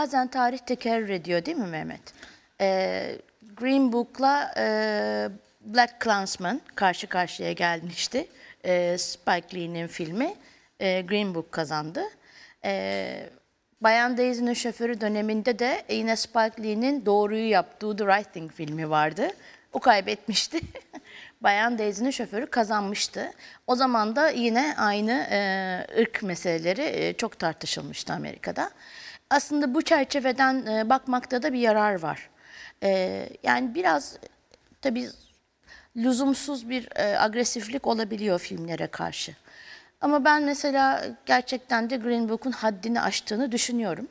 bazen tarih tekerrür ediyor değil mi Mehmet? Ee, Green Book'la e, Black Klansman karşı karşıya gelmişti. E, Spike Lee'nin filmi e, Green Book kazandı. E, Bayan Daisy'nin şoförü döneminde de yine Spike Lee'nin doğruyu yaptığı The Right Thing filmi vardı. O kaybetmişti. Bayan Daisy'nin şoförü kazanmıştı. O zaman da yine aynı e, ırk meseleleri e, çok tartışılmıştı Amerika'da aslında bu çerçeveden e, bakmakta da bir yarar var. E, yani biraz tabii lüzumsuz bir e, agresiflik olabiliyor filmlere karşı. Ama ben mesela gerçekten de Green Book'un haddini aştığını düşünüyorum.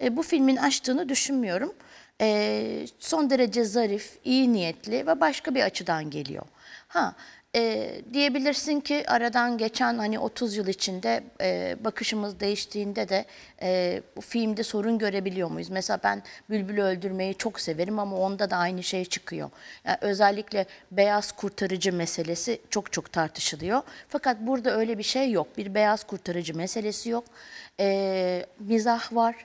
E, bu filmin aştığını düşünmüyorum. E, son derece zarif, iyi niyetli ve başka bir açıdan geliyor. Ha, e, diyebilirsin ki aradan geçen hani 30 yıl içinde e, bakışımız değiştiğinde de e, bu filmde sorun görebiliyor muyuz? Mesela ben Bülbül'ü öldürmeyi çok severim ama onda da aynı şey çıkıyor. Yani özellikle beyaz kurtarıcı meselesi çok çok tartışılıyor. Fakat burada öyle bir şey yok. Bir beyaz kurtarıcı meselesi yok. E, mizah var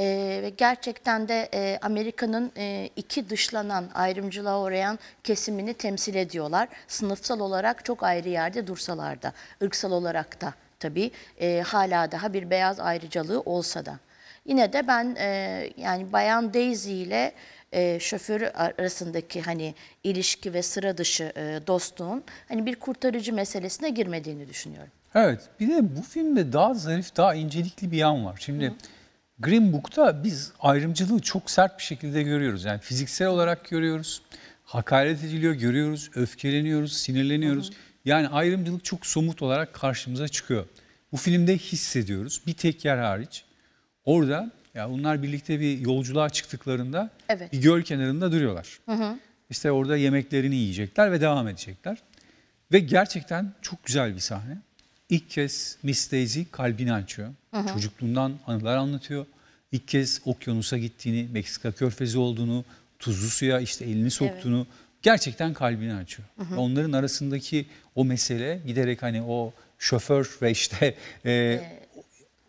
ee, ve gerçekten de e, Amerika'nın e, iki dışlanan, ayrımcılığa uğrayan kesimini temsil ediyorlar. Sınıfsal olarak çok ayrı yerde dursalar da, ırksal olarak da tabii e, hala daha bir beyaz ayrıcalığı olsa da. Yine de ben e, yani Bayan Daisy ile e, şoför arasındaki hani ilişki ve sıra dışı e, dostluğun hani bir kurtarıcı meselesine girmediğini düşünüyorum. Evet bir de bu filmde daha zarif daha incelikli bir yan var. Şimdi... Hı -hı Green Book'ta biz ayrımcılığı çok sert bir şekilde görüyoruz. Yani fiziksel olarak görüyoruz, hakaret ediliyor görüyoruz, öfkeleniyoruz, sinirleniyoruz. Hı hı. Yani ayrımcılık çok somut olarak karşımıza çıkıyor. Bu filmde hissediyoruz bir tek yer hariç. Orada ya onlar birlikte bir yolculuğa çıktıklarında evet. bir göl kenarında duruyorlar. Hı hı. İşte orada yemeklerini yiyecekler ve devam edecekler. Ve gerçekten çok güzel bir sahne. İlk kez Miss Daisy kalbini açıyor. Hı hı. Çocukluğundan anılar anlatıyor ilk kez okyanusa gittiğini, Meksika körfezi olduğunu, tuzlu suya işte elini soktuğunu evet. gerçekten kalbini açıyor. Hı hı. Onların arasındaki o mesele giderek hani o şoför ve işte e, e,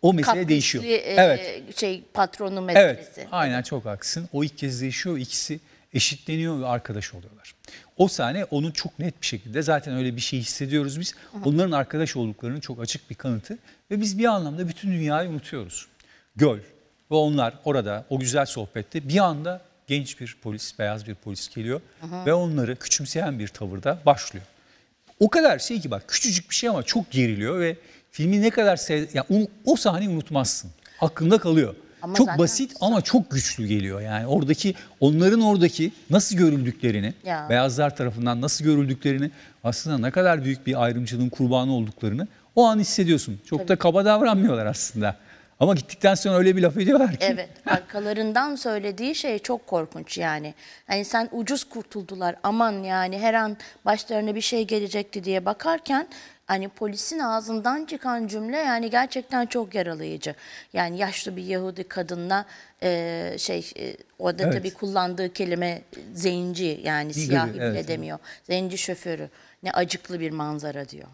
o mesele kaprisli, değişiyor. E, evet. Şey patronu meselesi. Evet. Aynen çok haksın. O ilk kez değişiyor. İkisi eşitleniyor ve arkadaş oluyorlar. O sahne onun çok net bir şekilde zaten öyle bir şey hissediyoruz biz. Onların arkadaş olduklarının çok açık bir kanıtı ve biz bir anlamda bütün dünyayı unutuyoruz. Göl, ve onlar orada o güzel sohbette bir anda genç bir polis, beyaz bir polis geliyor Aha. ve onları küçümseyen bir tavırda başlıyor. O kadar şey ki bak küçücük bir şey ama çok geriliyor ve filmi ne kadar sev yani o, o sahneyi unutmazsın. Aklında kalıyor. Ama çok zaten... basit ama çok güçlü geliyor yani oradaki onların oradaki nasıl görüldüklerini ya. beyazlar tarafından nasıl görüldüklerini aslında ne kadar büyük bir ayrımcılığın kurbanı olduklarını o an hissediyorsun. Çok Tabii. da kaba davranmıyorlar aslında. Ama gittikten sonra öyle bir laf ediyorlar ki. Evet arkalarından söylediği şey çok korkunç yani. Hani sen ucuz kurtuldular aman yani her an başlarına bir şey gelecekti diye bakarken hani polisin ağzından çıkan cümle yani gerçekten çok yaralayıcı. Yani yaşlı bir Yahudi kadınla e, şey e, orada evet. tabii kullandığı kelime zenci yani siyahi evet. bile demiyor. Zenci şoförü ne acıklı bir manzara diyor.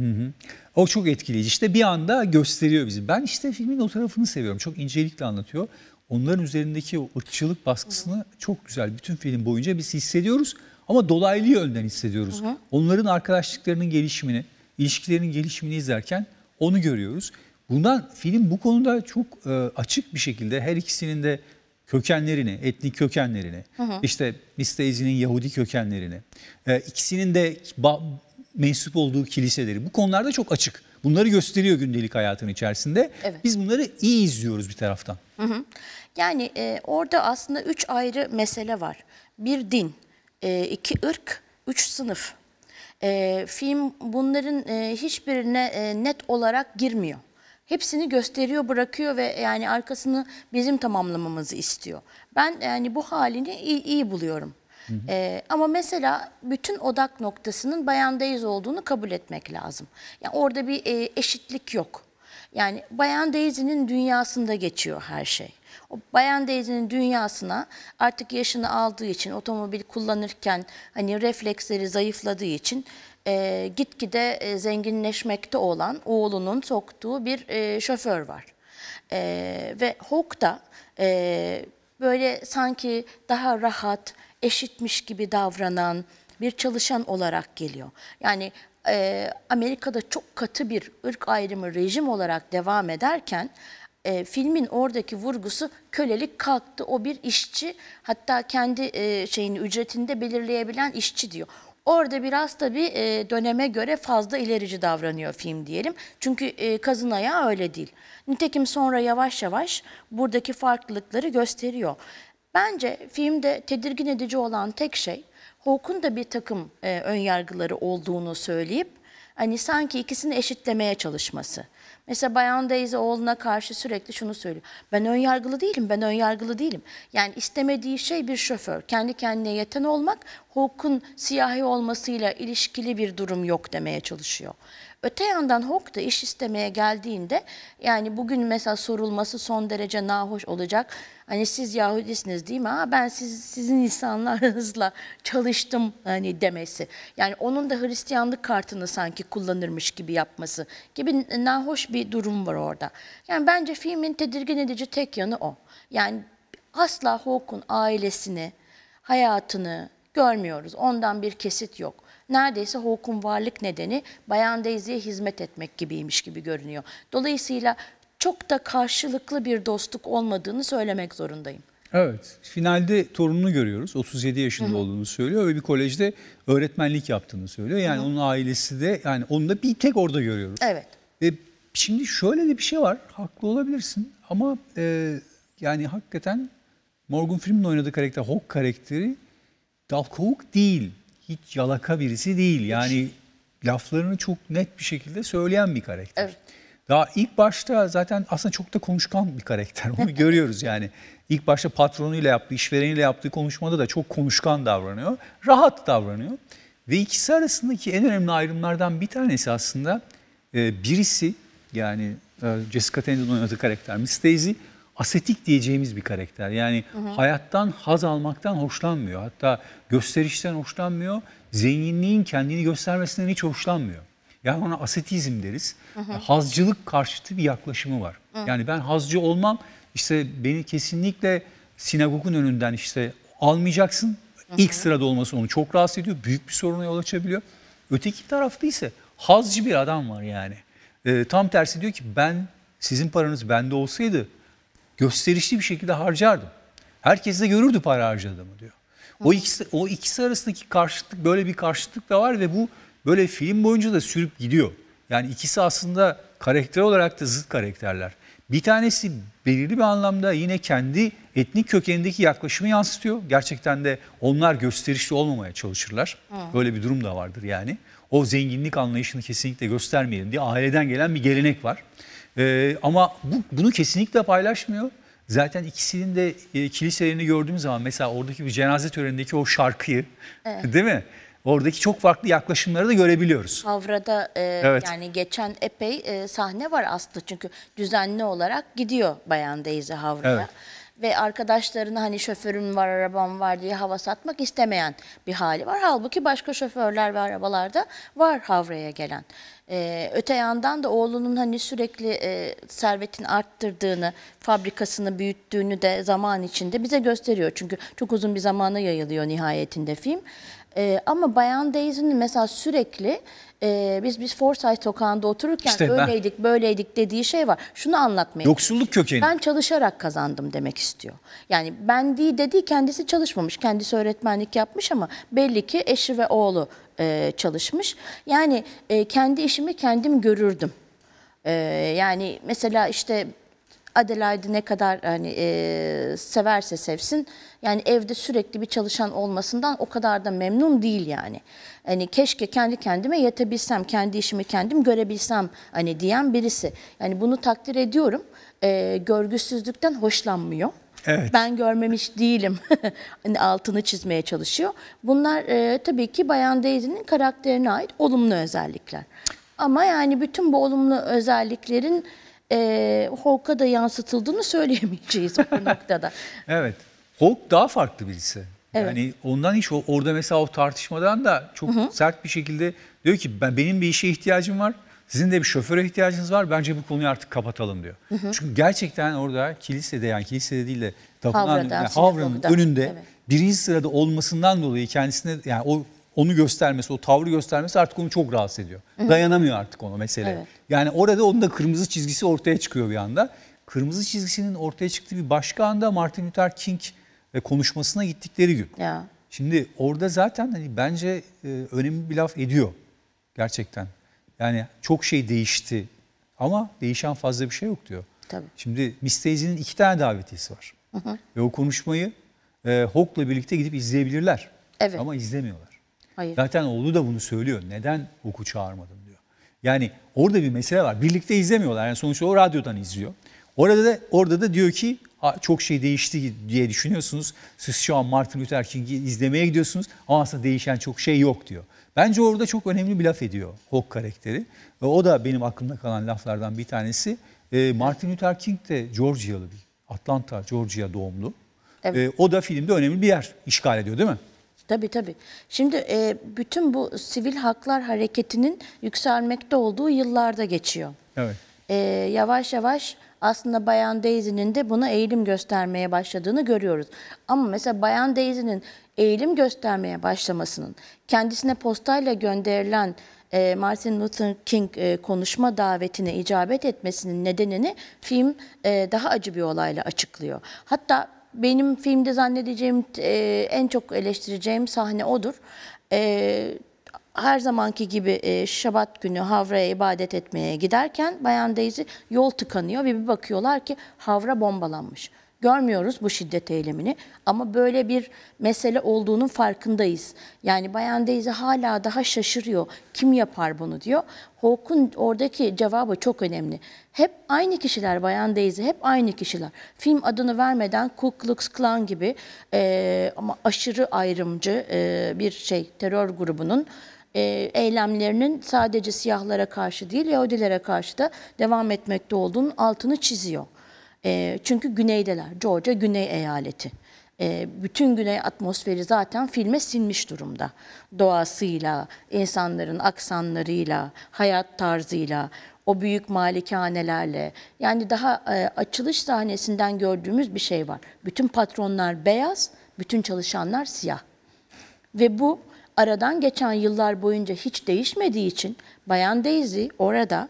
Hı hı. O çok etkileyici. İşte bir anda gösteriyor bizi. Ben işte filmin o tarafını seviyorum. Çok incelikle anlatıyor. Onların üzerindeki o ırkçılık baskısını hı. çok güzel bütün film boyunca biz hissediyoruz. Ama dolaylı yönden hissediyoruz. Hı hı. Onların arkadaşlıklarının gelişimini, ilişkilerinin gelişimini izlerken onu görüyoruz. Bundan film bu konuda çok e, açık bir şekilde her ikisinin de kökenlerini, etnik kökenlerini, hı hı. işte Mistezi'nin Yahudi kökenlerini, e, ikisinin de mensup olduğu kiliseleri. Bu konularda çok açık. Bunları gösteriyor gündelik hayatın içerisinde. Evet. Biz bunları iyi izliyoruz bir taraftan. Hı hı. Yani e, orada aslında üç ayrı mesele var. Bir din, e, iki ırk, üç sınıf. E, film bunların e, hiçbirine e, net olarak girmiyor. Hepsini gösteriyor, bırakıyor ve yani arkasını bizim tamamlamamızı istiyor. Ben yani bu halini iyi, iyi buluyorum. Hı hı. Ee, ama mesela bütün odak noktasının bayan bayandayız olduğunu kabul etmek lazım. Yani orada bir e, eşitlik yok. Yani Bayan Daisy'nin dünyasında geçiyor her şey. O Bayan Daisy'nin dünyasına artık yaşını aldığı için otomobil kullanırken hani refleksleri zayıfladığı için e, gitgide e, zenginleşmekte olan oğlunun soktuğu bir e, şoför var. E, ve Hawk da e, böyle sanki daha rahat, eşitmiş gibi davranan bir çalışan olarak geliyor. Yani e, Amerika'da çok katı bir ırk ayrımı rejim olarak devam ederken e, filmin oradaki vurgusu kölelik kalktı. O bir işçi hatta kendi e, şeyini ücretinde belirleyebilen işçi diyor. Orada biraz tabii e, döneme göre fazla ilerici davranıyor film diyelim. Çünkü e, kazın ayağı öyle değil. Nitekim sonra yavaş yavaş buradaki farklılıkları gösteriyor. Bence filmde tedirgin edici olan tek şey Hawk'un da bir takım e, yargıları olduğunu söyleyip hani sanki ikisini eşitlemeye çalışması. Mesela Bayan Daisy oğluna karşı sürekli şunu söylüyor. Ben ön yargılı değilim, ben ön yargılı değilim. Yani istemediği şey bir şoför. Kendi kendine yeten olmak, Hawk'un siyahi olmasıyla ilişkili bir durum yok demeye çalışıyor. Öte yandan HOK da iş istemeye geldiğinde yani bugün mesela sorulması son derece nahoş olacak. Hani siz Yahudisiniz değil mi? Ha, ben siz, sizin insanlarınızla çalıştım hani demesi. Yani onun da Hristiyanlık kartını sanki kullanırmış gibi yapması gibi nahoş bir durum var orada. Yani bence filmin tedirgin edici tek yanı o. Yani asla Hawke'un ailesini, hayatını, görmüyoruz. Ondan bir kesit yok. Neredeyse hukukun varlık nedeni Bayan Daisy'ye hizmet etmek gibiymiş gibi görünüyor. Dolayısıyla çok da karşılıklı bir dostluk olmadığını söylemek zorundayım. Evet. Finalde torununu görüyoruz. 37 yaşında Hı-hı. olduğunu söylüyor ve bir kolejde öğretmenlik yaptığını söylüyor. Yani Hı-hı. onun ailesi de yani onu da bir tek orada görüyoruz. Evet. Ve şimdi şöyle de bir şey var. Haklı olabilirsin ama e, yani hakikaten Morgan Freeman oynadığı karakter Hawk karakteri Dal Kovuk değil. Hiç yalaka birisi değil. Yani laflarını çok net bir şekilde söyleyen bir karakter. Evet. Daha ilk başta zaten aslında çok da konuşkan bir karakter. Onu görüyoruz yani. İlk başta patronuyla yaptığı, işvereniyle yaptığı konuşmada da çok konuşkan davranıyor. Rahat davranıyor. Ve ikisi arasındaki en önemli ayrımlardan bir tanesi aslında e, birisi yani e, Jessica Tendon'un oynadığı karakter Miss Daisy asetik diyeceğimiz bir karakter. Yani hı hı. hayattan haz almaktan hoşlanmıyor. Hatta gösterişten hoşlanmıyor. Zenginliğin kendini göstermesinden hiç hoşlanmıyor. Yani ona asetizm deriz. Hı hı. hazcılık karşıtı bir yaklaşımı var. Hı. Yani ben hazcı olmam işte beni kesinlikle sinagogun önünden işte almayacaksın. Hı hı. İlk sırada olması onu çok rahatsız ediyor. Büyük bir soruna yol açabiliyor. Öteki tarafta ise hazcı bir adam var yani. E, tam tersi diyor ki ben sizin paranız bende olsaydı gösterişli bir şekilde harcardım. Herkes de görürdü para harcadığımı diyor. O ikisi, o ikisi arasındaki karşıtlık böyle bir karşıtlık da var ve bu böyle film boyunca da sürüp gidiyor. Yani ikisi aslında karakter olarak da zıt karakterler. Bir tanesi belirli bir anlamda yine kendi etnik kökenindeki yaklaşımı yansıtıyor. Gerçekten de onlar gösterişli olmamaya çalışırlar. Hı. Böyle bir durum da vardır yani. O zenginlik anlayışını kesinlikle göstermeyelim diye aileden gelen bir gelenek var. Ee, ama bu, bunu kesinlikle paylaşmıyor. Zaten ikisinin de e, kiliselerini gördüğüm zaman mesela oradaki bir cenaze törenindeki o şarkıyı evet. değil mi? Oradaki çok farklı yaklaşımları da görebiliyoruz. Havra'da e, evet. yani geçen epey e, sahne var aslında çünkü düzenli olarak gidiyor Bayan Deyze Havra'ya. Evet ve arkadaşlarına hani şoförün var, arabam var diye hava satmak istemeyen bir hali var. Halbuki başka şoförler ve arabalarda var havraya gelen. Ee, öte yandan da oğlunun hani sürekli e, servetin arttırdığını, fabrikasını büyüttüğünü de zaman içinde bize gösteriyor. Çünkü çok uzun bir zamana yayılıyor nihayetinde film. Ee, ama Bayan Daisy'nin mesela sürekli e, biz biz Forsyth sokağında otururken işte öyleydik ben... böyleydik dediği şey var. Şunu anlatmaya Yoksulluk kökeni. Ben çalışarak kazandım demek istiyor. Yani ben değil dedi kendisi çalışmamış. Kendisi öğretmenlik yapmış ama belli ki eşi ve oğlu e, çalışmış. Yani e, kendi işimi kendim görürdüm. Ee, yani mesela işte Adelaide ne kadar hani e, severse sevsin yani evde sürekli bir çalışan olmasından o kadar da memnun değil yani. Hani keşke kendi kendime yetebilsem, kendi işimi kendim görebilsem hani diyen birisi. Yani bunu takdir ediyorum. E, görgüsüzlükten hoşlanmıyor. Evet. Ben görmemiş değilim. Hani, altını çizmeye çalışıyor. Bunlar e, tabii ki Bayan Daisy'nin karakterine ait olumlu özellikler. Ama yani bütün bu olumlu özelliklerin e, Hawk'a da yansıtıldığını söyleyemeyeceğiz bu noktada. Evet. Hawk daha farklı birisi. Evet. Yani ondan hiç orada mesela o tartışmadan da çok hı hı. sert bir şekilde diyor ki ben benim bir işe ihtiyacım var. Sizin de bir şoföre ihtiyacınız var. Bence bu konuyu artık kapatalım diyor. Hı hı. Çünkü gerçekten orada kilisede yani kilisede değil de tapınağın yani Havra'nın önünde evet. birinci sırada olmasından dolayı kendisine yani o onu göstermesi, o tavrı göstermesi artık onu çok rahatsız ediyor. Hı-hı. Dayanamıyor artık ona mesele. Evet. Yani orada onun da kırmızı çizgisi ortaya çıkıyor bir anda. Kırmızı çizgisinin ortaya çıktığı bir başka anda Martin Luther King e, konuşmasına gittikleri gün. Ya. Şimdi orada zaten hani bence e, önemli bir laf ediyor gerçekten. Yani çok şey değişti ama değişen fazla bir şey yok diyor. Tabii. Şimdi Miss iki tane davetiyesi var. Hı hı. Ve o konuşmayı e, Hawk'la birlikte gidip izleyebilirler. Evet. Ama izlemiyorlar. Hayır. Zaten oğlu da bunu söylüyor. Neden Huk'u çağırmadım diyor. Yani orada bir mesele var. Birlikte izlemiyorlar. Yani sonuçta o radyodan izliyor. Orada da, orada da diyor ki çok şey değişti diye düşünüyorsunuz. Siz şu an Martin Luther King'i izlemeye gidiyorsunuz ama aslında değişen çok şey yok diyor. Bence orada çok önemli bir laf ediyor Hawk karakteri. Ve o da benim aklımda kalan laflardan bir tanesi. Ee, Martin Luther King de Georgia'lı bir. Atlanta, Georgia doğumlu. Evet. Ee, o da filmde önemli bir yer işgal ediyor değil mi? Tabii tabii. Şimdi e, bütün bu sivil haklar hareketinin yükselmekte olduğu yıllarda geçiyor. Evet. E, yavaş yavaş aslında Bayan Daisy'nin de buna eğilim göstermeye başladığını görüyoruz. Ama mesela Bayan Daisy'nin eğilim göstermeye başlamasının kendisine postayla gönderilen e, Martin Luther King e, konuşma davetine icabet etmesinin nedenini film e, daha acı bir olayla açıklıyor. Hatta benim filmde zannedeceğim e, en çok eleştireceğim sahne odur. E, her zamanki gibi e, Şabat günü Havra'ya ibadet etmeye giderken Bayan Daisy yol tıkanıyor ve bir bakıyorlar ki Havra bombalanmış görmüyoruz bu şiddet eylemini ama böyle bir mesele olduğunun farkındayız. Yani Bayan Deyze hala daha şaşırıyor. Kim yapar bunu diyor. Hawke'un oradaki cevabı çok önemli. Hep aynı kişiler Bayan Deyze, hep aynı kişiler. Film adını vermeden Ku Klux Klan gibi e, ama aşırı ayrımcı e, bir şey terör grubunun e, eylemlerinin sadece siyahlara karşı değil Yahudilere karşı da devam etmekte olduğunun altını çiziyor. E, çünkü güneydeler. Georgia güney eyaleti. E, bütün güney atmosferi zaten filme sinmiş durumda. Doğasıyla, insanların aksanlarıyla, hayat tarzıyla, o büyük malikanelerle. Yani daha e, açılış sahnesinden gördüğümüz bir şey var. Bütün patronlar beyaz, bütün çalışanlar siyah. Ve bu aradan geçen yıllar boyunca hiç değişmediği için Bayan Daisy orada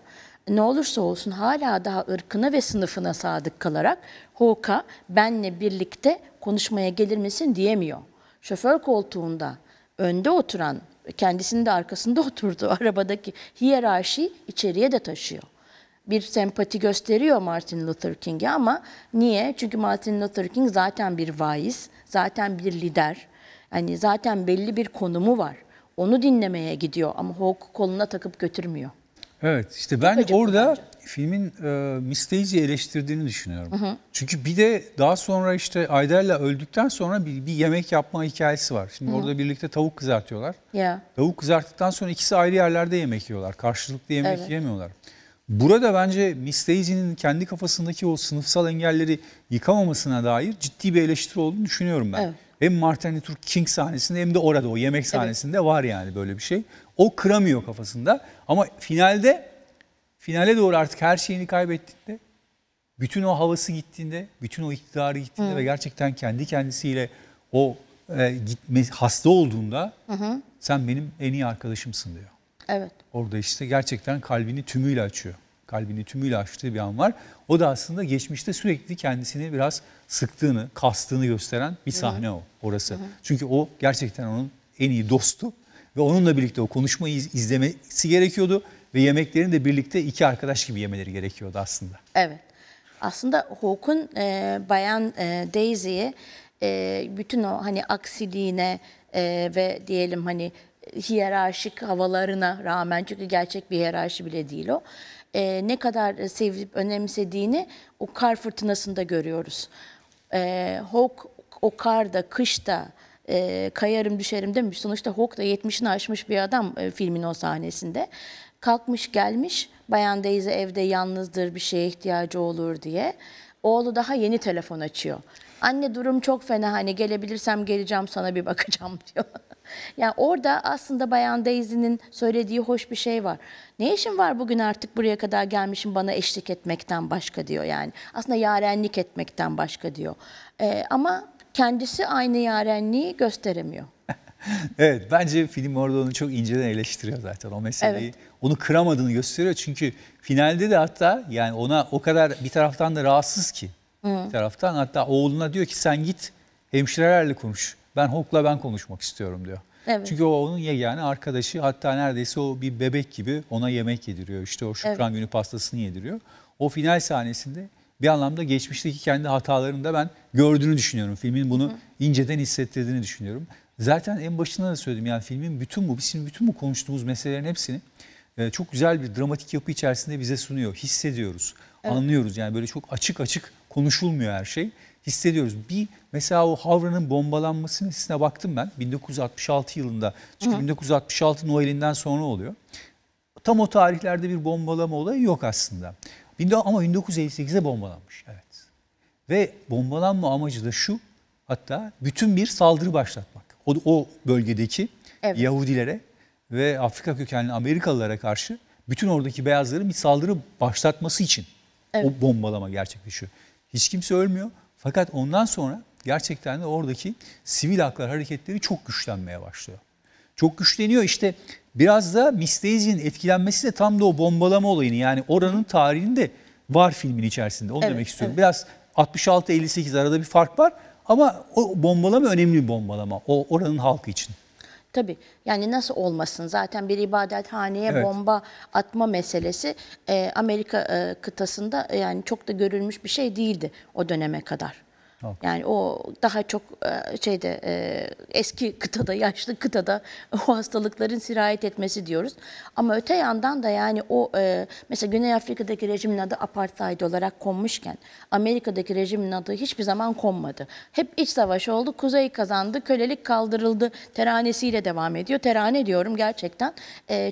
ne olursa olsun hala daha ırkına ve sınıfına sadık kalarak Hawke'a benle birlikte konuşmaya gelir misin diyemiyor. Şoför koltuğunda önde oturan kendisinin de arkasında oturduğu arabadaki hiyerarşi içeriye de taşıyor. Bir sempati gösteriyor Martin Luther King'e ama niye? Çünkü Martin Luther King zaten bir vaiz, zaten bir lider. Yani zaten belli bir konumu var. Onu dinlemeye gidiyor ama Hawke koluna takıp götürmüyor. Evet işte ben Tıpacık orada bence. filmin e, Miss Daisy'yi eleştirdiğini düşünüyorum. Hı hı. Çünkü bir de daha sonra işte Ayder'le öldükten sonra bir, bir yemek yapma hikayesi var. Şimdi hı hı. orada birlikte tavuk kızartıyorlar. Yeah. Tavuk kızarttıktan sonra ikisi ayrı yerlerde yemek yiyorlar. Karşılıklı yemek evet. yemiyorlar. Burada bence Miss Daisy'nin kendi kafasındaki o sınıfsal engelleri yıkamamasına dair ciddi bir eleştiri olduğunu düşünüyorum ben. Evet. Hem Martin Luther King sahnesinde hem de orada o yemek sahnesinde evet. var yani böyle bir şey. O kıramıyor kafasında. Ama finalde, finale doğru artık her şeyini kaybettiğinde, bütün o havası gittiğinde, bütün o iktidarı gittiğinde hı. ve gerçekten kendi kendisiyle o e, gitme, hasta olduğunda hı sen benim en iyi arkadaşımsın diyor. Evet. Orada işte gerçekten kalbini tümüyle açıyor. Kalbini tümüyle açtığı bir an var. O da aslında geçmişte sürekli kendisini biraz sıktığını, kastığını gösteren bir sahne hı o orası. hı Çünkü o gerçekten onun en iyi dostu ve onunla birlikte o konuşmayı izlemesi gerekiyordu. Ve yemeklerini de birlikte iki arkadaş gibi yemeleri gerekiyordu aslında. Evet. Aslında Hawk'un e, Bayan e, Daisy'yi e, bütün o hani aksiliğine e, ve diyelim hani hiyerarşik havalarına rağmen çünkü gerçek bir hiyerarşi bile değil o. E, ne kadar sevip önemsediğini o kar fırtınasında görüyoruz. E, Hawk o karda, kışta, e, kayarım düşerim demiş. Sonuçta Hawk da 70'ini aşmış bir adam e, filmin o sahnesinde. Kalkmış gelmiş Bayan Daisy evde yalnızdır bir şeye ihtiyacı olur diye. Oğlu daha yeni telefon açıyor. Anne durum çok fena hani gelebilirsem geleceğim sana bir bakacağım diyor. yani orada aslında Bayan Daisy'nin söylediği hoş bir şey var. Ne işin var bugün artık buraya kadar gelmişim bana eşlik etmekten başka diyor yani. Aslında yarenlik etmekten başka diyor. Ee, ama kendisi aynı yarenliği gösteremiyor. evet bence film orada onu çok inceden eleştiriyor zaten o meseleyi. Evet. Onu kıramadığını gösteriyor çünkü finalde de hatta yani ona o kadar bir taraftan da rahatsız ki. Hı. Bir taraftan hatta oğluna diyor ki sen git hemşirelerle konuş. Ben Hulk'la ben konuşmak istiyorum diyor. Evet. Çünkü o onun yani arkadaşı hatta neredeyse o bir bebek gibi ona yemek yediriyor. İşte o şükran evet. günü pastasını yediriyor. O final sahnesinde bir anlamda geçmişteki kendi hatalarını da ben gördüğünü düşünüyorum. Filmin bunu inceden hissettirdiğini düşünüyorum. Zaten en başında da söyledim yani filmin bütün bu, bizim bütün bu konuştuğumuz meselelerin hepsini e, çok güzel bir dramatik yapı içerisinde bize sunuyor. Hissediyoruz, evet. anlıyoruz. Yani böyle çok açık açık konuşulmuyor her şey. Hissediyoruz. Bir mesela o Havra'nın bombalanmasının hissine baktım ben. 1966 yılında. Çünkü Hı. 1966 Noel'inden sonra oluyor. Tam o tarihlerde bir bombalama olayı yok aslında. Ama 1958'de bombalanmış. Evet. Ve bombalanma amacı da şu. Hatta bütün bir saldırı başlatmak. O, o bölgedeki evet. Yahudilere ve Afrika kökenli Amerikalılara karşı bütün oradaki beyazların bir saldırı başlatması için evet. o bombalama gerçekleşiyor. Hiç kimse ölmüyor. Fakat ondan sonra gerçekten de oradaki sivil haklar hareketleri çok güçlenmeye başlıyor çok güçleniyor. İşte biraz da Misteiz'in etkilenmesi de tam da o bombalama olayını yani oranın tarihini de var filmin içerisinde. Onu evet, demek istiyorum. Evet. Biraz 66-58 arada bir fark var ama o bombalama önemli bir bombalama o oranın halkı için. Tabii yani nasıl olmasın zaten bir ibadethaneye evet. bomba atma meselesi e, Amerika e, kıtasında e, yani çok da görülmüş bir şey değildi o döneme kadar. Yani o daha çok e, şeyde e, eski kıtada, yaşlı kıtada o hastalıkların sirayet etmesi diyoruz. Ama öte yandan da yani o e, mesela Güney Afrika'daki rejimin adı apartheid olarak konmuşken Amerika'daki rejimin adı hiçbir zaman konmadı. Hep iç savaş oldu, kuzey kazandı, kölelik kaldırıldı teranesiyle devam ediyor. Terane diyorum gerçekten.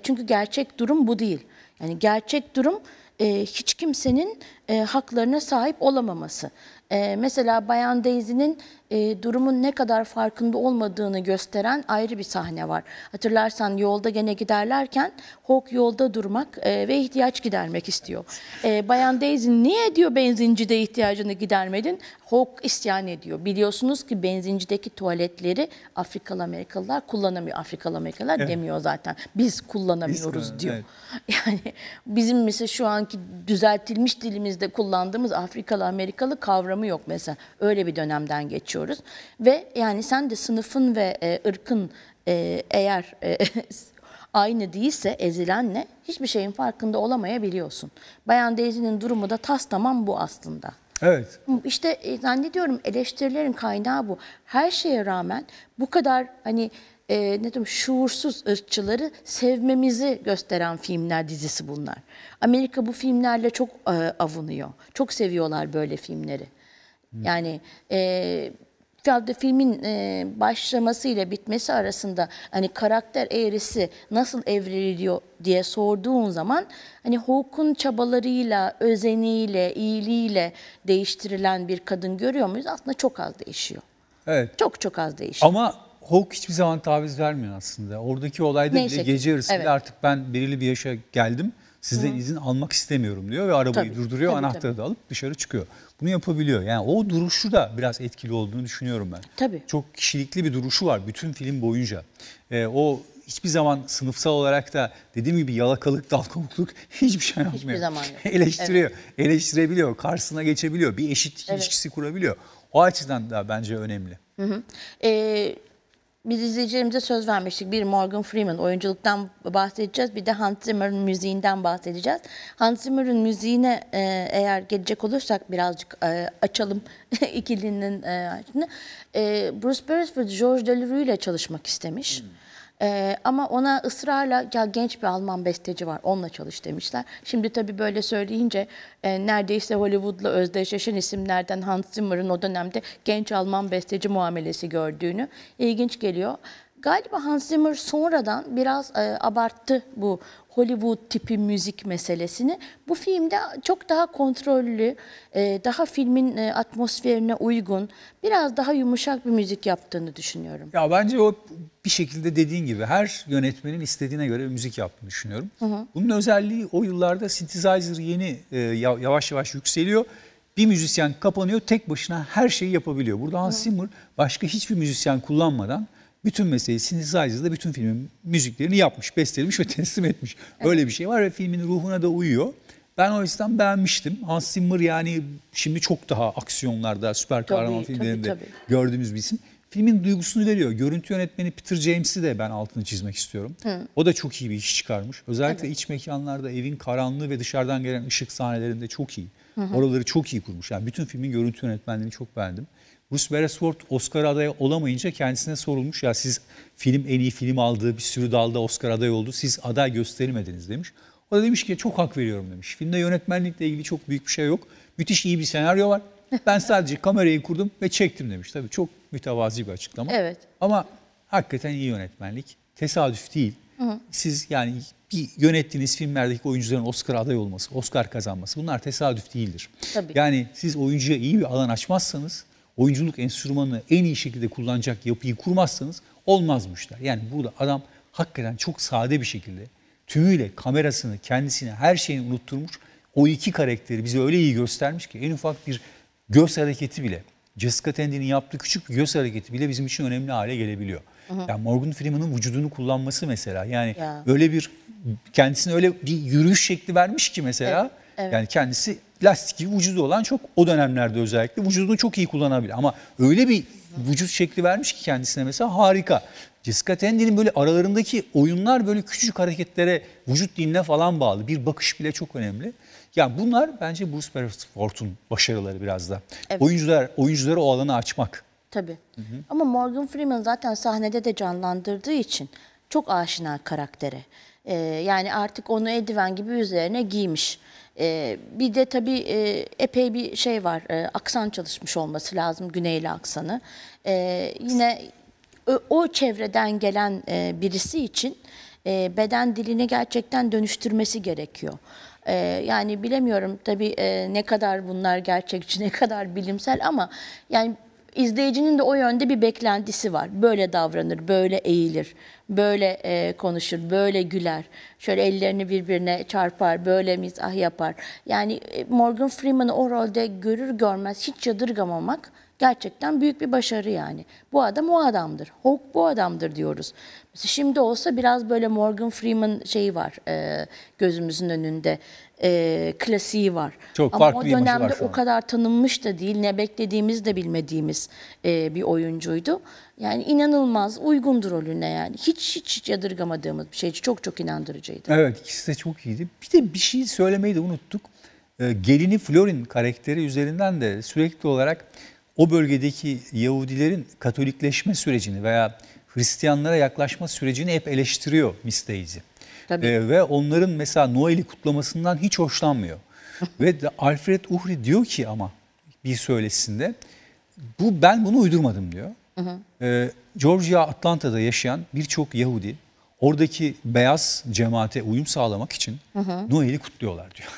Çünkü gerçek durum bu değil. Yani gerçek durum hiç kimsenin haklarına sahip olamaması. E, mesela Bayan Daisy'nin e, durumun ne kadar farkında olmadığını gösteren ayrı bir sahne var. Hatırlarsan yolda gene giderlerken Hawk yolda durmak e, ve ihtiyaç gidermek istiyor. E, Bayan Daisy niye diyor benzincide ihtiyacını gidermedin? Hawk isyan ediyor. Biliyorsunuz ki benzincideki tuvaletleri Afrikalı Amerikalılar kullanamıyor. Afrikalı Amerikalılar evet. demiyor zaten. Biz kullanamıyoruz Biz, diyor. Evet. Yani bizim mesela şu anki düzeltilmiş dilimizde kullandığımız Afrikalı Amerikalı kavramı yok mesela. Öyle bir dönemden geçiyor konuşuyoruz. Ve yani sen de sınıfın ve e, ırkın e, eğer e, aynı değilse ezilenle hiçbir şeyin farkında olamayabiliyorsun. Bayan Daisy'nin durumu da tas tamam bu aslında. Evet. İşte e, zannediyorum eleştirilerin kaynağı bu. Her şeye rağmen bu kadar hani e, ne diyorum şuursuz ırkçıları sevmemizi gösteren filmler dizisi bunlar. Amerika bu filmlerle çok e, avunuyor. Çok seviyorlar böyle filmleri. Yani e, Tabii filmin e, başlaması ile bitmesi arasında hani karakter eğrisi nasıl evriliyor diye sorduğun zaman hani Hawke'un çabalarıyla, özeniyle, iyiliğiyle değiştirilen bir kadın görüyor muyuz? Aslında çok az değişiyor. Evet. Çok çok az değişiyor. Ama Hawke hiçbir zaman taviz vermiyor aslında. Oradaki olayda Neyse bile ki, gece yarısında evet. artık ben belirli bir yaşa geldim Sizden Hı. izin almak istemiyorum diyor ve arabayı tabii, durduruyor, tabii, anahtarı tabii. da alıp dışarı çıkıyor. Bunu yapabiliyor. Yani o duruşu da biraz etkili olduğunu düşünüyorum ben. Tabii. Çok kişilikli bir duruşu var bütün film boyunca. Ee, o hiçbir zaman sınıfsal olarak da dediğim gibi yalakalık, dalkavukluk hiçbir şey yapmıyor. Hiçbir zaman yok. Eleştiriyor, evet. eleştirebiliyor, karşısına geçebiliyor, bir eşit evet. ilişkisi kurabiliyor. O açıdan da bence önemli. Hı hı. Ee, biz izleyicilerimize söz vermiştik. Bir Morgan Freeman oyunculuktan bahsedeceğiz. Bir de Hans Zimmer'ın müziğinden bahsedeceğiz. Hans Zimmer'ın müziğine e, eğer gelecek olursak birazcık e, açalım ikilinin e, e, Bruce Beresford George Delury ile çalışmak istemiş. Hmm. Ee, ama ona ısrarla ya genç bir Alman besteci var onunla çalış demişler. Şimdi tabii böyle söyleyince e, neredeyse Hollywood'la özdeşleşen isimlerden Hans Zimmer'ın o dönemde genç Alman besteci muamelesi gördüğünü ilginç geliyor. Galiba Hans Zimmer sonradan biraz e, abarttı bu Hollywood tipi müzik meselesini. Bu filmde çok daha kontrollü, e, daha filmin e, atmosferine uygun, biraz daha yumuşak bir müzik yaptığını düşünüyorum. Ya bence o bir şekilde dediğin gibi her yönetmenin istediğine göre bir müzik yaptığını düşünüyorum. Hı hı. Bunun özelliği o yıllarda synthesizer yeni e, yavaş yavaş yükseliyor bir müzisyen kapanıyor tek başına her şeyi yapabiliyor. Burada Hans Zimmer başka hiçbir müzisyen kullanmadan bütün meseleyi synthesizer'da bütün filmin müziklerini yapmış, bestelemiş ve teslim etmiş. Öyle bir şey var ve filmin ruhuna da uyuyor. Ben o yüzden beğenmiştim. Hans Zimmer yani şimdi çok daha aksiyonlarda, süper kahraman filmlerinde tabii, tabii. gördüğümüz bir isim. Filmin duygusunu veriyor. Görüntü yönetmeni Peter James'i de ben altını çizmek istiyorum. Hı. O da çok iyi bir iş çıkarmış. Özellikle evet. iç mekanlarda evin karanlığı ve dışarıdan gelen ışık sahnelerinde çok iyi. Hı hı. Oraları çok iyi kurmuş. Yani bütün filmin görüntü yönetmenliğini çok beğendim. Bruce Beresford Oscar adayı olamayınca kendisine sorulmuş ya siz film en iyi film aldığı bir sürü dalda Oscar adayı oldu siz aday gösterilmediniz demiş. O da demiş ki çok hak veriyorum demiş. Filmde yönetmenlikle ilgili çok büyük bir şey yok. Müthiş iyi bir senaryo var. Ben sadece kamerayı kurdum ve çektim demiş. Tabii çok mütevazi bir açıklama. Evet. Ama hakikaten iyi yönetmenlik. Tesadüf değil. Hı hı. Siz yani bir yönettiğiniz filmlerdeki oyuncuların Oscar aday olması, Oscar kazanması bunlar tesadüf değildir. Tabii. Yani siz oyuncuya iyi bir alan açmazsanız oyunculuk enstrümanını en iyi şekilde kullanacak yapıyı kurmazsanız olmazmışlar. Yani burada adam hakikaten çok sade bir şekilde tümüyle kamerasını, kendisini, her şeyini unutturmuş. O iki karakteri bize öyle iyi göstermiş ki en ufak bir göz hareketi bile Jessica Tendi'nin yaptığı küçük bir göz hareketi bile bizim için önemli hale gelebiliyor. Hı hı. Yani Morgan Freeman'ın vücudunu kullanması mesela yani ya. öyle bir kendisine öyle bir yürüyüş şekli vermiş ki mesela evet, evet. yani kendisi lastiği ucuz olan çok o dönemlerde özellikle vücudunu çok iyi kullanabilir. Ama öyle bir vücut şekli vermiş ki kendisine mesela harika. Jessica Tendy'nin böyle aralarındaki oyunlar böyle küçük hareketlere vücut diline falan bağlı. Bir bakış bile çok önemli. Yani bunlar bence Bruce Beresford'un başarıları biraz da. Evet. Oyuncular, oyuncuları o alanı açmak. Tabii. Hı hı. Ama Morgan Freeman zaten sahnede de canlandırdığı için çok aşina karaktere. E, yani artık onu eldiven gibi üzerine giymiş. E, bir de tabii e, epey bir şey var. E, aksan çalışmış olması lazım. Güneyli aksanı. E, yine o, o çevreden gelen e, birisi için e, beden dilini gerçekten dönüştürmesi gerekiyor. E, yani bilemiyorum tabii e, ne kadar bunlar gerçekçi, ne kadar bilimsel ama yani izleyicinin de o yönde bir beklentisi var. Böyle davranır, böyle eğilir, böyle e, konuşur, böyle güler. Şöyle ellerini birbirine çarpar, böyle mizah yapar. Yani e, Morgan Freeman'ı o rolde görür görmez hiç yadırgamamak gerçekten büyük bir başarı yani. Bu adam o adamdır. Hulk bu adamdır diyoruz. Mesela Şimdi olsa biraz böyle Morgan Freeman şeyi var e, gözümüzün önünde e, klasiği var. Çok Ama farklı o dönemde o kadar tanınmış da değil, ne beklediğimiz de bilmediğimiz e, bir oyuncuydu. Yani inanılmaz, uygundur rolüne yani. Hiç, hiç hiç yadırgamadığımız bir şey. Çok çok inandırıcıydı. Evet, ikisi de çok iyiydi. Bir de bir şey söylemeyi de unuttuk. E, gelini Florin karakteri üzerinden de sürekli olarak o bölgedeki Yahudilerin Katolikleşme sürecini veya Hristiyanlara yaklaşma sürecini hep eleştiriyor Miss Daisy. Tabii. E, ve onların mesela Noel'i kutlamasından hiç hoşlanmıyor. ve Alfred Uhri diyor ki ama bir söylesinde bu ben bunu uydurmadım diyor. Hı ee, Georgia Atlanta'da yaşayan birçok Yahudi oradaki beyaz cemaate uyum sağlamak için Noel'i kutluyorlar diyor.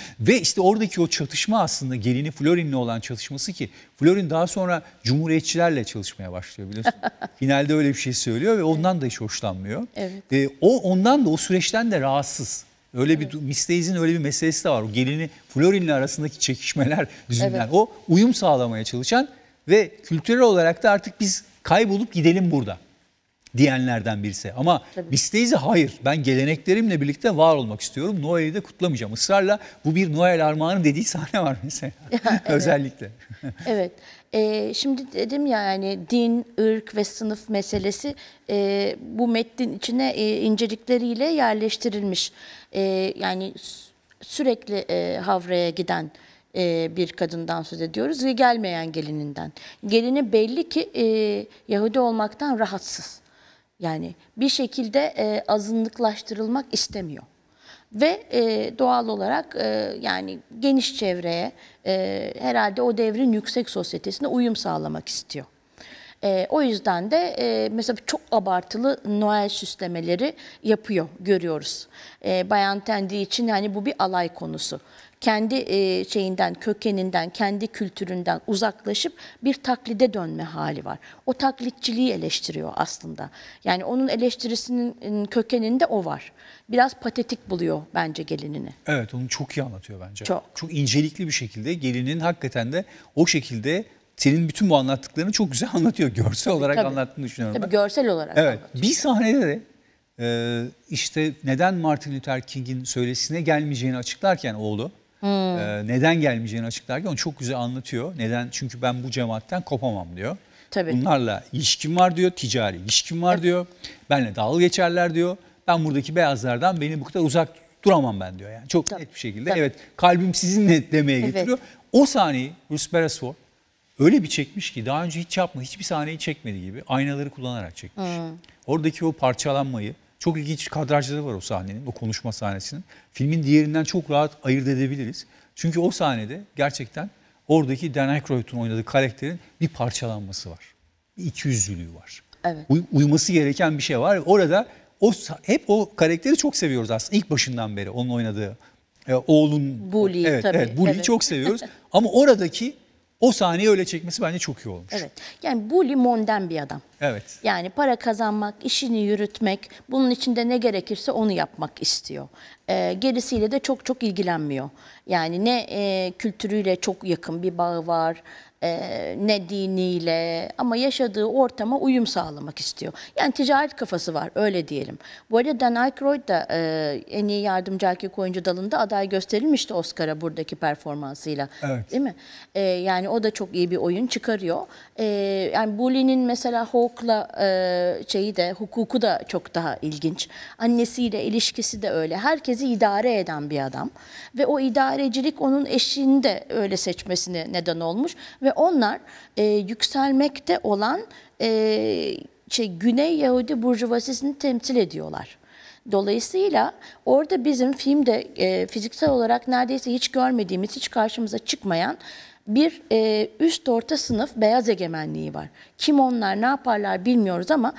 Ve işte oradaki o çatışma aslında gelini Florin'le olan çatışması ki Florin daha sonra cumhuriyetçilerle çalışmaya başlıyor biliyorsun. Finalde öyle bir şey söylüyor ve ondan da hiç hoşlanmıyor. Evet. E, o ondan da o süreçten de rahatsız. Öyle bir evet. öyle bir meselesi de var. O gelini Florin'le arasındaki çekişmeler yüzünden. Evet. O uyum sağlamaya çalışan ve kültürel olarak da artık biz kaybolup gidelim burada diyenlerden birisi. Ama Tabii. hayır ben geleneklerimle birlikte var olmak istiyorum. Noel'i de kutlamayacağım. Israrla bu bir Noel armağanı dediği sahne var mesela. Ya, Özellikle. evet. Ee, şimdi dedim ya yani din, ırk ve sınıf meselesi e, bu metnin içine e, incelikleriyle yerleştirilmiş. E, yani sürekli e, Havra'ya giden e, bir kadından söz ediyoruz ve gelmeyen gelininden. Gelini belli ki e, Yahudi olmaktan rahatsız. Yani bir şekilde e, azınlıklaştırılmak istemiyor. Ve e, doğal olarak e, yani geniş çevreye e, herhalde o devrin yüksek sosyetesine uyum sağlamak istiyor. E, o yüzden de e, mesela çok abartılı Noel süslemeleri yapıyor, görüyoruz. E, Bayan Tendi için yani bu bir alay konusu kendi e, şeyinden, kökeninden, kendi kültüründen uzaklaşıp bir taklide dönme hali var. O taklitçiliği eleştiriyor aslında. Yani onun eleştirisinin kökeninde o var. Biraz patetik buluyor bence gelinini. Evet onu çok iyi anlatıyor bence. Çok. Çok incelikli bir şekilde gelinin hakikaten de o şekilde senin bütün bu anlattıklarını çok güzel anlatıyor. Görsel tabii, olarak tabii. anlattığını düşünüyorum. Tabii ben. görsel olarak Evet. Bir sahnede de e, işte neden Martin Luther King'in söylesine gelmeyeceğini açıklarken oğlu Hmm. E, neden gelmeyeceğini açıklarken onu çok güzel anlatıyor. Neden? Çünkü ben bu cemaatten kopamam diyor. Tabii. Bunlarla ilişkim var diyor, ticari ilişkim var evet. diyor. Benle dalga geçerler diyor. Ben buradaki beyazlardan beni bu kadar uzak duramam ben diyor yani. Çok Tabii. net bir şekilde Tabii. evet kalbim sizinle demeye evet. getiriyor. O sahneyi Bruce Beresford öyle bir çekmiş ki daha önce hiç yapma hiçbir sahneyi çekmedi gibi aynaları kullanarak çekmiş. Hmm. Oradaki o parçalanmayı çok ilginç kadrajları var o sahnenin, o konuşma sahnesinin. Filmin diğerinden çok rahat ayırt edebiliriz. Çünkü o sahnede gerçekten oradaki Dan Aykroyd'un oynadığı karakterin bir parçalanması var. Bir ikiyüzlülüğü var. Evet. Uy- uyuması gereken bir şey var. Orada o hep o karakteri çok seviyoruz aslında ilk başından beri onun oynadığı e, oğlun Bully evet, tabii. Evet, Bully'i evet. çok seviyoruz. Ama oradaki o sahneyi öyle çekmesi bence çok iyi olmuş. Evet. Yani bu limondan bir adam. Evet. Yani para kazanmak, işini yürütmek, bunun içinde ne gerekirse onu yapmak istiyor. Ee, gerisiyle de çok çok ilgilenmiyor. Yani ne e, kültürüyle çok yakın bir bağı var, e, ne diniyle ama yaşadığı ortama uyum sağlamak istiyor. Yani ticaret kafası var öyle diyelim. Bu arada Dan Aykroyd da e, en iyi yardımcı erkek oyuncu dalında aday gösterilmişti Oscar'a buradaki performansıyla. Evet. Değil mi? E, yani o da çok iyi bir oyun çıkarıyor. E, yani Bully'nin mesela Hawk'la e, şeyi de hukuku da çok daha ilginç. Annesiyle ilişkisi de öyle. Herkesi idare eden bir adam ve o idarecilik onun eşini de öyle seçmesine neden olmuş ve onlar e, yükselmekte olan e, şey, Güney Yahudi burjuvasisini temsil ediyorlar. Dolayısıyla orada bizim filmde e, fiziksel olarak neredeyse hiç görmediğimiz, hiç karşımıza çıkmayan bir e, üst orta sınıf beyaz egemenliği var. Kim onlar, ne yaparlar bilmiyoruz ama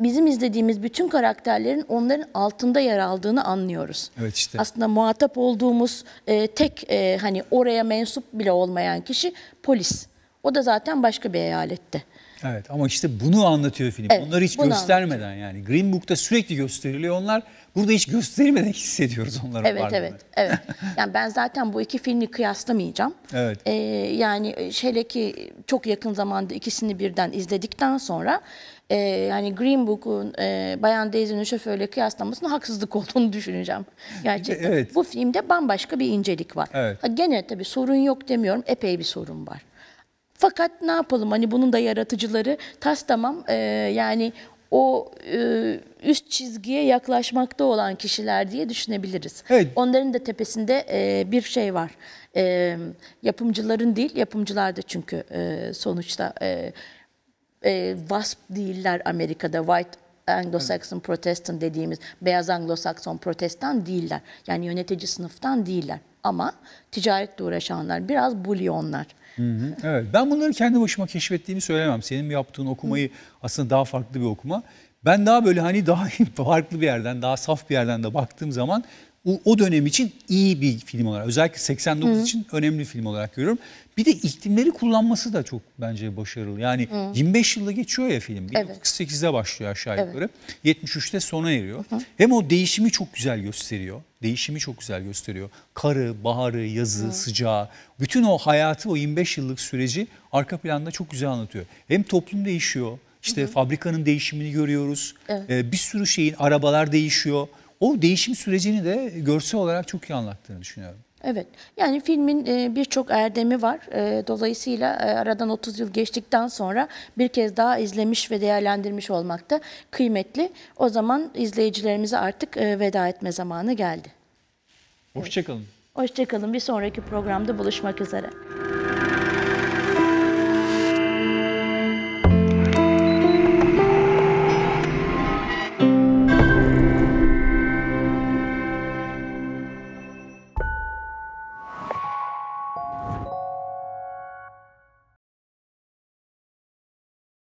bizim izlediğimiz bütün karakterlerin onların altında yer aldığını anlıyoruz. Evet işte. Aslında muhatap olduğumuz e, tek e, hani oraya mensup bile olmayan kişi polis. O da zaten başka bir eyalette. Evet ama işte bunu anlatıyor film. Evet, Onları hiç göstermeden anlatıyor. yani. Green Book'ta sürekli gösteriliyor onlar. Burada hiç gösterilmeden hissediyoruz onların Evet varlığını. evet. evet. Yani ben zaten bu iki filmi kıyaslamayacağım. Evet. Ee, yani e, şöyle ki çok yakın zamanda ikisini birden izledikten sonra e, yani Green Book'un e, Bayan Daisy'nin şoförle kıyaslamasının haksızlık olduğunu düşüneceğim. Gerçekten. Evet. Bu filmde bambaşka bir incelik var. Evet. Ha, gene tabii sorun yok demiyorum. Epey bir sorun var. Fakat ne yapalım hani bunun da yaratıcıları tas tamam e, yani o e, üst çizgiye yaklaşmakta olan kişiler diye düşünebiliriz. Evet. Onların da tepesinde e, bir şey var. E, yapımcıların değil, yapımcılar da çünkü e, sonuçta e, e, WASP değiller Amerika'da, White Anglo-Saxon evet. Protestant dediğimiz beyaz anglo saxon protestan değiller. Yani yönetici sınıftan değiller. Ama ticaretle uğraşanlar, biraz bulyonlar evet. Ben bunları kendi başıma keşfettiğimi söylemem. Senin yaptığın okumayı hı. aslında daha farklı bir okuma. Ben daha böyle hani daha farklı bir yerden, daha saf bir yerden de baktığım zaman o, o dönem için iyi bir film olarak özellikle 89 Hı. için önemli film olarak görüyorum. Bir de iklimleri kullanması da çok bence başarılı. Yani Hı. 25 yılda geçiyor ya film. Evet. 48'de başlıyor aşağı yukarı. Evet. 73'te sona eriyor. Hı. Hem o değişimi çok güzel gösteriyor. Değişimi çok güzel gösteriyor. Karı, baharı, yazı, Hı. sıcağı. Bütün o hayatı o 25 yıllık süreci arka planda çok güzel anlatıyor. Hem toplum değişiyor. İşte Hı. fabrikanın değişimini görüyoruz. Evet. Ee, bir sürü şeyin arabalar değişiyor. O değişim sürecini de görsel olarak çok iyi anlattığını düşünüyorum. Evet. Yani filmin e, birçok erdemi var. E, dolayısıyla e, aradan 30 yıl geçtikten sonra bir kez daha izlemiş ve değerlendirmiş olmak da kıymetli. O zaman izleyicilerimize artık veda etme zamanı geldi. Hoşçakalın. Evet. Hoşçakalın. Bir sonraki programda buluşmak üzere.